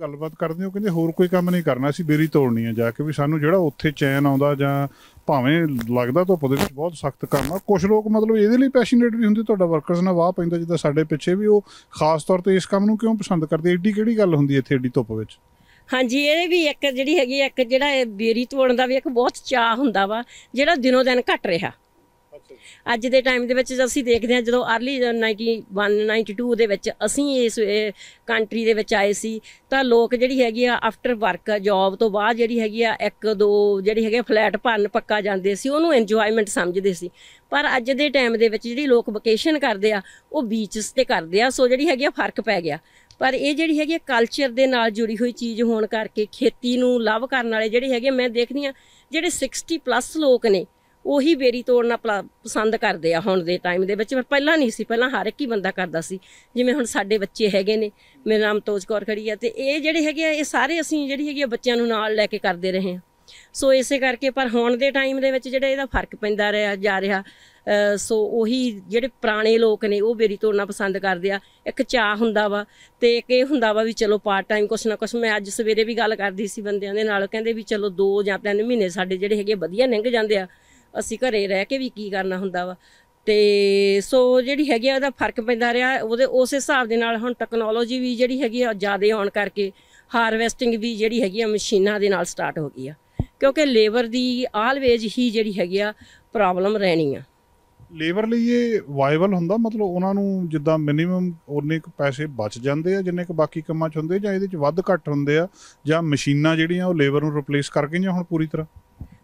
ਗੱਲਬਾਤ ਕਰਦੇ ਹੋ ਕਹਿੰਦੇ ਹੋਰ ਕੋਈ ਕੰਮ ਨਹੀਂ ਕਰਨਾ ਸੀ ਬੇਰੀ ਤੋੜਨੀ ਆ ਜਾ ਕੇ ਵੀ ਸਾਨੂੰ ਜਿਹੜਾ ਉੱਥੇ ਚੈਨ ਆਉਂਦਾ ਜਾਂ ਭਾਵੇਂ ਲੱਗਦਾ ਧੁੱਪ ਦੇ ਵਿੱਚ ਬਹੁਤ ਸਖਤ ਕੰਮ ਆ ਕੁਝ ਲੋਕ ਮਤਲਬ ਇਹਦੇ ਲਈ ਪੈਸ਼ਨੇਟ ਵੀ ਹੁੰਦੇ ਤੁਹਾਡਾ ਵਰਕਰਸ ਨਾਲ ਵਾਹ ਪੈਂਦਾ ਜਿੱਦਾਂ ਸਾਡੇ ਪਿੱਛੇ ਵੀ ਉਹ ਖਾਸ ਤੌਰ ਤੇ ਇਸ ਕੰਮ ਨੂੰ ਕਿਉਂ ਪਸੰਦ ਕਰਦੇ ਏਡੀ ਕਿਹੜੀ ਗੱਲ ਹੁੰਦੀ ਇੱਥੇ ਏਡੀ ਧੁੱਪ ਵਿੱਚ ਹਾਂਜੀ ਇਹ ਵੀ ਇੱਕ ਜਿਹੜੀ ਹੈਗੀ ਇੱਕ ਜਿਹੜਾ ਬੇਰੀ ਤੋੜਨ ਦਾ ਵੀ ਇੱਕ ਬਹੁਤ ਚਾਹ ਹੁੰਦਾ ਵਾ ਜਿਹੜਾ ਦਿਨੋ ਦਿਨ ਘਟ ਰਿਹਾ ਅੱਜ ਦੇ ਟਾਈਮ ਦੇ ਵਿੱਚ ਜਦ ਅਸੀਂ ਦੇਖਦੇ ਹਾਂ ਜਦੋਂ ਅਰਲੀ 91 92 ਦੇ ਵਿੱਚ ਅਸੀਂ ਇਸ ਕੰਟਰੀ ਦੇ ਵਿੱਚ ਆਏ ਸੀ ਤਾਂ ਲੋਕ ਜਿਹੜੀ ਹੈਗੀ ਆ ਆਫਟਰ ਵਰਕ ਜੌਬ ਤੋਂ ਬਾਅਦ ਜਿਹੜੀ ਹੈਗੀ ਆ ਇੱਕ ਦੋ ਜਿਹੜੀ ਹੈਗੇ ਫਲੈਟ ਭੰਨ ਪੱਕਾ ਜਾਂਦੇ ਸੀ ਉਹਨੂੰ ਇੰਜੋਇਮੈਂਟ ਸਮਝਦੇ ਸੀ ਪਰ ਅੱਜ ਦੇ ਟਾਈਮ ਦੇ ਵਿੱਚ ਜਿਹੜੀ ਲੋਕ ਵਕੇਸ਼ਨ ਕਰਦੇ ਆ ਉਹ ਬੀਚਸ ਤੇ ਕਰਦੇ ਆ ਸੋ ਜਿਹੜੀ ਹੈਗੀ ਆ ਫਰਕ ਪੈ ਗਿਆ ਪਰ ਇਹ ਜਿਹੜੀ ਹੈਗੀ ਕਲਚਰ ਦੇ ਨਾਲ ਜੁੜੀ ਹੋਈ ਚੀਜ਼ ਹੋਣ ਕਰਕੇ ਖੇਤੀ ਨੂੰ ਲਵ ਕਰਨ ਵਾਲੇ ਜਿਹੜੇ ਹੈਗੇ ਮੈਂ ਦੇਖਦੀ ਆ ਜਿਹੜੇ 60 ਪਲੱਸ ਲੋਕ ਨੇ ਉਹੀ ਬੇਰੀ ਤੋੜਨਾ ਪਸੰਦ ਕਰਦੇ ਆ ਹੁਣ ਦੇ ਟਾਈਮ ਦੇ ਵਿੱਚ ਪਰ ਪਹਿਲਾਂ ਨਹੀਂ ਸੀ ਪਹਿਲਾਂ ਹਰ ਇੱਕ ਹੀ ਬੰਦਾ ਕਰਦਾ ਸੀ ਜਿਵੇਂ ਹੁਣ ਸਾਡੇ ਬੱਚੇ ਹੈਗੇ ਨੇ ਮੇਰਾ ਨਾਮ ਤੋਜ ਕੌਰ ਖੜੀ ਆ ਤੇ ਇਹ ਜਿਹੜੇ ਹੈਗੇ ਆ ਇਹ ਸਾਰੇ ਅਸੀਂ ਜਿਹੜੀ ਹੈਗੀ ਆ ਬੱਚਿਆਂ ਨੂੰ ਨਾਲ ਲੈ ਕੇ ਕਰਦੇ ਰਹੇ ਆ ਸੋ ਇਸੇ ਕਰਕੇ ਪਰ ਹੁਣ ਦੇ ਟਾਈਮ ਦੇ ਵਿੱਚ ਜਿਹੜਾ ਇਹਦਾ ਫਰਕ ਪੈਂਦਾ ਰਿਹਾ ਜਾ ਰਿਹਾ ਸੋ ਉਹੀ ਜਿਹੜੇ ਪੁਰਾਣੇ ਲੋਕ ਨੇ ਉਹ ਬੇਰੀ ਤੋੜਨਾ ਪਸੰਦ ਕਰਦੇ ਆ ਇੱਕ ਚਾਹ ਹੁੰਦਾ ਵਾ ਤੇ ਇੱਕ ਇਹ ਹੁੰਦਾ ਵਾ ਵੀ ਚਲੋ ਪਾਰਟ ਟਾਈਮ ਕੁਛ ਨਾ ਕੁਛ ਮੈਂ ਅੱਜ ਸਵੇਰੇ ਵੀ ਗੱਲ ਕਰਦੀ ਸੀ ਬੰਦਿਆਂ ਦੇ ਨਾਲ ਕਹਿੰਦੇ ਵੀ ਚਲੋ 2 ਜਾਂ 3 ਮਹੀਨੇ ਸਾਡੇ ਜਿਹੜੇ ਹੈਗੇ ਵਧੀਆ ਲੰਘ ਜਾਂਦੇ ਆ ਅਸੀਂ ਘਰੇ ਰਹਿ ਕੇ ਵੀ ਕੀ ਕਰਨਾ ਹੁੰਦਾ ਵਾ ਤੇ ਸੋ ਜਿਹੜੀ ਹੈਗੀ ਆ ਉਹਦਾ ਫਰਕ ਪੈਂਦਾ ਰਿਹਾ ਉਹਦੇ ਉਸ ਹਿਸਾਬ ਦੇ ਨਾਲ ਹੁਣ ਟੈਕਨੋਲੋਜੀ ਵੀ ਜਿਹੜੀ ਹੈਗੀ ਆ ਜ਼ਿਆਦਾ ਆਉਣ ਕਰਕੇ ਹਾਰਵੈਸਟਿੰਗ ਵੀ ਜਿਹੜੀ ਹੈਗੀ ਆ ਮਸ਼ੀਨਾਂ ਦੇ ਨਾਲ ਸਟਾਰਟ ਹੋ ਗਈ ਆ ਕਿਉਂਕਿ ਲੇਬਰ ਦੀ ਆਲਵੇਜ ਹੀ ਜਿਹੜੀ ਹੈਗੀ ਆ ਪ੍ਰੋਬਲਮ ਰਹਿਣੀ ਆ ਲੇਬਰ ਲਈ ਇਹ ਵਾਇਬਲ ਹੁੰਦਾ ਮਤਲਬ ਉਹਨਾਂ ਨੂੰ ਜਿੱਦਾਂ ਮਿਨੀਮਮ ਉਹਨੇ ਕੁ ਪੈਸੇ ਬਚ ਜਾਂਦੇ ਆ ਜਿੰਨੇ ਕੁ ਬਾਕੀ ਕੰਮਾਂ 'ਚ ਹੁੰਦੇ ਜਾਂ ਇਹਦੇ 'ਚ ਵੱਧ ਘੱਟ ਹੁੰਦੇ ਆ ਜਾਂ ਮਸ਼ੀਨਾਂ ਜਿਹੜੀਆਂ ਉਹ ਲੇਬਰ ਨੂੰ ਰਿਪਲੇਸ ਕਰ ਗਈਆਂ ਹੁਣ ਪੂਰੀ ਤਰ੍ਹਾਂ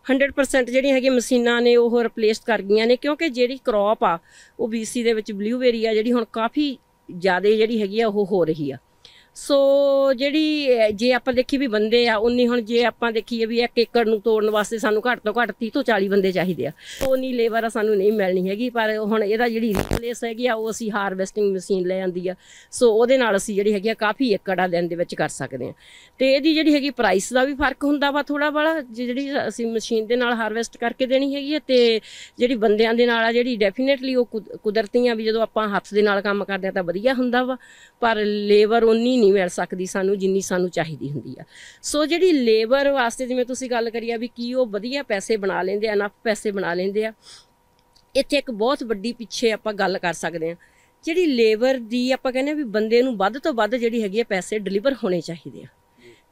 100% ਜਿਹੜੀ ਹੈਗੀ ਮਸ਼ੀਨਾਂ ਨੇ ਉਹ ਰਿਪਲੇਸ ਕਰ ਗਈਆਂ ਨੇ ਕਿਉਂਕਿ ਜਿਹੜੀ ਕ੍ਰੌਪ ਆ ਉਹ ਬੀਸੀ ਦੇ ਵਿੱਚ ਬਲੂਬੇਰੀ ਆ ਜਿਹੜੀ ਹੁਣ ਕਾਫੀ ਜ਼ਿਆਦਾ ਜਿਹੜੀ ਹੈਗੀ ਆ ਉਹ ਹੋ ਰਹੀ ਆ ਸੋ ਜਿਹੜੀ ਜੇ ਆਪਾਂ ਦੇਖੀ ਵੀ ਬੰਦੇ ਆ ਉਨੀ ਹੁਣ ਜੇ ਆਪਾਂ ਦੇਖੀਏ ਵੀ ਇੱਕ ਏਕੜ ਨੂੰ ਤੋੜਨ ਵਾਸਤੇ ਸਾਨੂੰ ਘੱਟ ਤੋਂ ਘੱਟ 30 ਤੋਂ 40 ਬੰਦੇ ਚਾਹੀਦੇ ਆ ਨਹੀਂ ਲੇਬਰ ਸਾਨੂੰ ਨਹੀਂ ਮਿਲਣੀ ਹੈਗੀ ਪਰ ਹੁਣ ਇਹਦਾ ਜਿਹੜੀ ਰਿਪਲੇਸ ਹੈਗੀ ਆ ਉਹ ਅਸੀਂ ਹਾਰਵੈਸਟਿੰਗ ਮਸ਼ੀਨ ਲੈ ਆਂਦੀ ਆ ਸੋ ਉਹਦੇ ਨਾਲ ਅਸੀਂ ਜਿਹੜੀ ਹੈਗੀ ਆ ਕਾਫੀ ਏਕੜਾਂ ਦਿਨ ਦੇ ਵਿੱਚ ਕਰ ਸਕਦੇ ਆ ਤੇ ਇਹਦੀ ਜਿਹੜੀ ਹੈਗੀ ਪ੍ਰਾਈਸ ਦਾ ਵੀ ਫਰਕ ਹੁੰਦਾ ਵਾ ਥੋੜਾ ਬਾਲਾ ਜਿਹੜੀ ਅਸੀਂ ਮਸ਼ੀਨ ਦੇ ਨਾਲ ਹਾਰਵੈਸਟ ਕਰਕੇ ਦੇਣੀ ਹੈਗੀ ਆ ਤੇ ਜਿਹੜੀ ਬੰਦਿਆਂ ਦੇ ਨਾਲ ਆ ਜਿਹੜੀ ਡੈਫੀਨਿਟਲੀ ਉਹ ਕੁਦਰਤੀਆਂ ਵੀ ਜਦੋਂ ਆਪਾਂ ਹੱਥ ਦੇ ਨਾਲ ਕੰਮ ਕਰਦੇ ਆ ਤਾਂ ਵਧੀਆ ਹੁੰਦਾ ਵਾ ਪਰ ਲੇਬਰ ਉਨੀ ਨਹੀਂ ਮਿਲ ਸਕਦੀ ਸਾਨੂੰ ਜਿੰਨੀ ਸਾਨੂੰ ਚਾਹੀਦੀ ਹੁੰਦੀ ਆ ਸੋ ਜਿਹੜੀ ਲੇਬਰ ਵਾਸਤੇ ਜਿਵੇਂ ਤੁਸੀਂ ਗੱਲ ਕਰੀ ਆ ਵੀ ਕੀ ਉਹ ਵਧੀਆ ਪੈਸੇ ਬਣਾ ਲੈਂਦੇ ਆ ਨਾ ਪੈਸੇ ਬਣਾ ਲੈਂਦੇ ਆ ਇੱਥੇ ਇੱਕ ਬਹੁਤ ਵੱਡੀ ਪਿੱਛੇ ਆਪਾਂ ਗੱਲ ਕਰ ਸਕਦੇ ਆ ਜਿਹੜੀ ਲੇਬਰ ਦੀ ਆਪਾਂ ਕਹਿੰਦੇ ਆ ਵੀ ਬੰਦੇ ਨੂੰ ਵੱਧ ਤੋਂ ਵੱਧ ਜਿਹੜੀ ਹੈਗੀ ਆ ਪੈਸੇ ਡਿਲੀਵਰ ਹੋਣੇ ਚਾਹੀਦੇ ਆ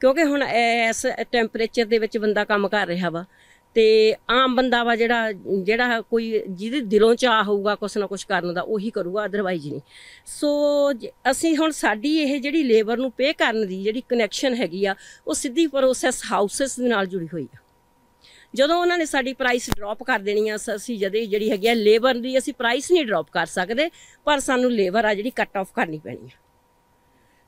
ਕਿਉਂਕਿ ਹੁਣ ਇਸ ਟੈਂਪਰੇਚਰ ਦੇ ਵਿੱਚ ਬੰਦਾ ਕੰਮ ਕਰ ਰਿਹਾ ਵਾ ਤੇ ਆਮ ਬੰਦਾ ਵਾ ਜਿਹੜਾ ਜਿਹੜਾ ਕੋਈ ਜਿਹਦੇ ਦਿਲੋਂ ਚਾਹ ਹੋਊਗਾ ਕੁਛ ਨਾ ਕੁਛ ਕਰਨ ਦਾ ਉਹੀ ਕਰੂਗਾ ਅਦਰਵਾਈਜ਼ ਨਹੀਂ ਸੋ ਅਸੀਂ ਹੁਣ ਸਾਡੀ ਇਹ ਜਿਹੜੀ ਲੇਬਰ ਨੂੰ ਪੇ ਕਰਨ ਦੀ ਜਿਹੜੀ ਕਨੈਕਸ਼ਨ ਹੈਗੀ ਆ ਉਹ ਸਿੱਧੀ ਪ੍ਰੋਸੈਸ ਹਾਊਸਸ ਦੇ ਨਾਲ ਜੁੜੀ ਹੋਈ ਆ ਜਦੋਂ ਉਹਨਾਂ ਨੇ ਸਾਡੀ ਪ੍ਰਾਈਸ ਡ੍ਰੌਪ ਕਰ ਦੇਣੀ ਆ ਅਸੀਂ ਜਦੇ ਜਿਹੜੀ ਹੈਗੀ ਆ ਲੇਬਰ ਦੀ ਅਸੀਂ ਪ੍ਰਾਈਸ ਨਹੀਂ ਡ੍ਰੌਪ ਕਰ ਸਕਦੇ ਪਰ ਸਾਨੂੰ ਲੇਬਰ ਆ ਜਿਹੜੀ ਕੱਟ ਆਫ ਕਰਨੀ ਪੈਣੀ ਆ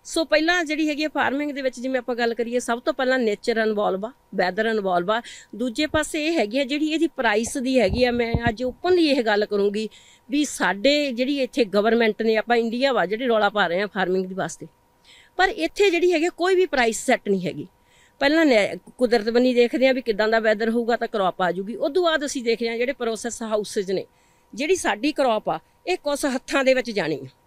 ਸੋ ਪਹਿਲਾਂ ਜਿਹੜੀ ਹੈਗੀ ਫਾਰਮਿੰਗ ਦੇ ਵਿੱਚ ਜਿਵੇਂ ਆਪਾਂ ਗੱਲ ਕਰੀਏ ਸਭ ਤੋਂ ਪਹਿਲਾਂ ਨੇਚਰ ਇਨਵੋਲਵ ਆ ਵੈਦਰ ਇਨਵੋਲਵ ਆ ਦੂਜੇ ਪਾਸੇ ਇਹ ਹੈਗੀ ਹੈ ਜਿਹੜੀ ਇਹਦੀ ਪ੍ਰਾਈਸ ਦੀ ਹੈਗੀ ਆ ਮੈਂ ਅੱਜ ਓਪਨਲੀ ਇਹ ਗੱਲ ਕਰੂੰਗੀ ਵੀ ਸਾਡੇ ਜਿਹੜੀ ਇੱਥੇ ਗਵਰਨਮੈਂਟ ਨੇ ਆਪਾਂ ਇੰਡੀਆ ਵਾ ਜਿਹੜੇ ਰੋਲਾ ਪਾ ਰਹੇ ਆ ਫਾਰਮਿੰਗ ਦੇ ਵਾਸਤੇ ਪਰ ਇੱਥੇ ਜਿਹੜੀ ਹੈਗੀ ਕੋਈ ਵੀ ਪ੍ਰਾਈਸ ਸੈੱਟ ਨਹੀਂ ਹੈਗੀ ਪਹਿਲਾਂ ਕੁਦਰਤ ਬਣੀ ਦੇਖਦੇ ਆ ਵੀ ਕਿਦਾਂ ਦਾ ਵੈਦਰ ਹੋਊਗਾ ਤਾਂ ਕ੍ਰੌਪ ਆ ਜੂਗੀ ਉਦੋਂ ਬਾਅਦ ਅਸੀਂ ਦੇਖਦੇ ਆ ਜਿਹੜੇ ਪ੍ਰੋਸੈਸ ਹਾਊਸਸ ਨੇ ਜਿਹੜੀ ਸਾਡੀ ਕ੍ਰੌਪ ਆ ਇਹ ਕੁਸ ਹੱਥਾਂ ਦੇ ਵਿੱਚ ਜਾਣੀ ਆ